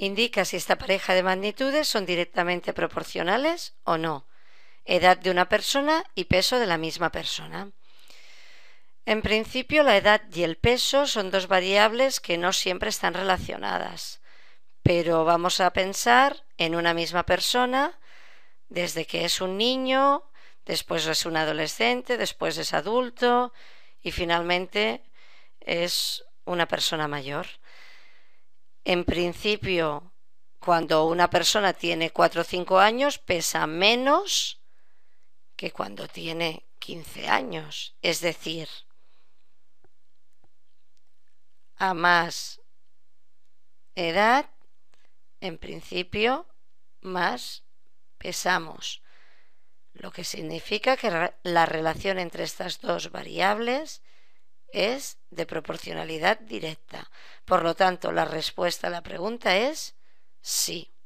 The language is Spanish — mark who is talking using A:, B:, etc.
A: Indica si esta pareja de magnitudes son directamente proporcionales o no, edad de una persona y peso de la misma persona. En principio, la edad y el peso son dos variables que no siempre están relacionadas, pero vamos a pensar en una misma persona desde que es un niño, después es un adolescente, después es adulto y finalmente es una persona mayor. En principio, cuando una persona tiene 4 o 5 años, pesa menos que cuando tiene 15 años. Es decir, a más edad, en principio, más pesamos, lo que significa que la relación entre estas dos variables es de proporcionalidad directa. Por lo tanto, la respuesta a la pregunta es sí.